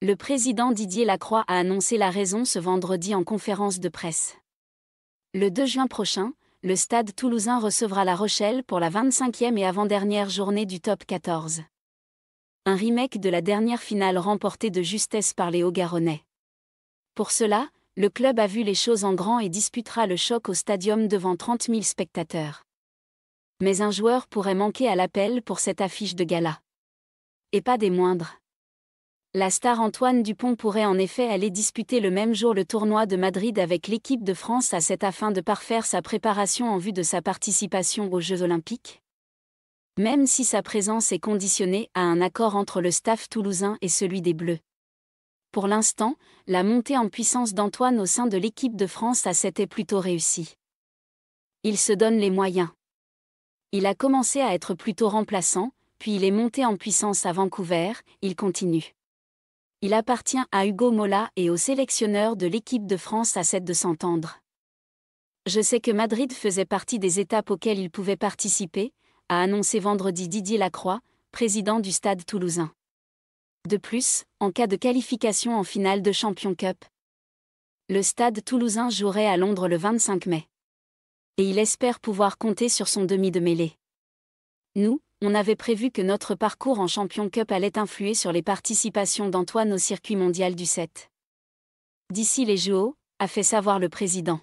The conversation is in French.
Le président Didier Lacroix a annoncé la raison ce vendredi en conférence de presse. Le 2 juin prochain, le stade toulousain recevra La Rochelle pour la 25e et avant-dernière journée du top 14. Un remake de la dernière finale remportée de justesse par les Hauts-Garonnais. Pour cela, le club a vu les choses en grand et disputera le choc au stadium devant 30 000 spectateurs. Mais un joueur pourrait manquer à l'appel pour cette affiche de gala. Et pas des moindres. La star Antoine Dupont pourrait en effet aller disputer le même jour le tournoi de Madrid avec l'équipe de France à 7 afin de parfaire sa préparation en vue de sa participation aux Jeux olympiques. Même si sa présence est conditionnée à un accord entre le staff toulousain et celui des Bleus. Pour l'instant, la montée en puissance d'Antoine au sein de l'équipe de France à 7 est plutôt réussie. Il se donne les moyens. Il a commencé à être plutôt remplaçant, puis il est monté en puissance à Vancouver, il continue. Il appartient à Hugo Mola et aux sélectionneurs de l'équipe de France à 7 de s'entendre. Je sais que Madrid faisait partie des étapes auxquelles il pouvait participer, a annoncé vendredi Didier Lacroix, président du stade toulousain. De plus, en cas de qualification en finale de Champion Cup, le stade toulousain jouerait à Londres le 25 mai. Et il espère pouvoir compter sur son demi de mêlée. Nous, on avait prévu que notre parcours en Champion Cup allait influer sur les participations d'Antoine au circuit mondial du 7. D'ici les JO, a fait savoir le président.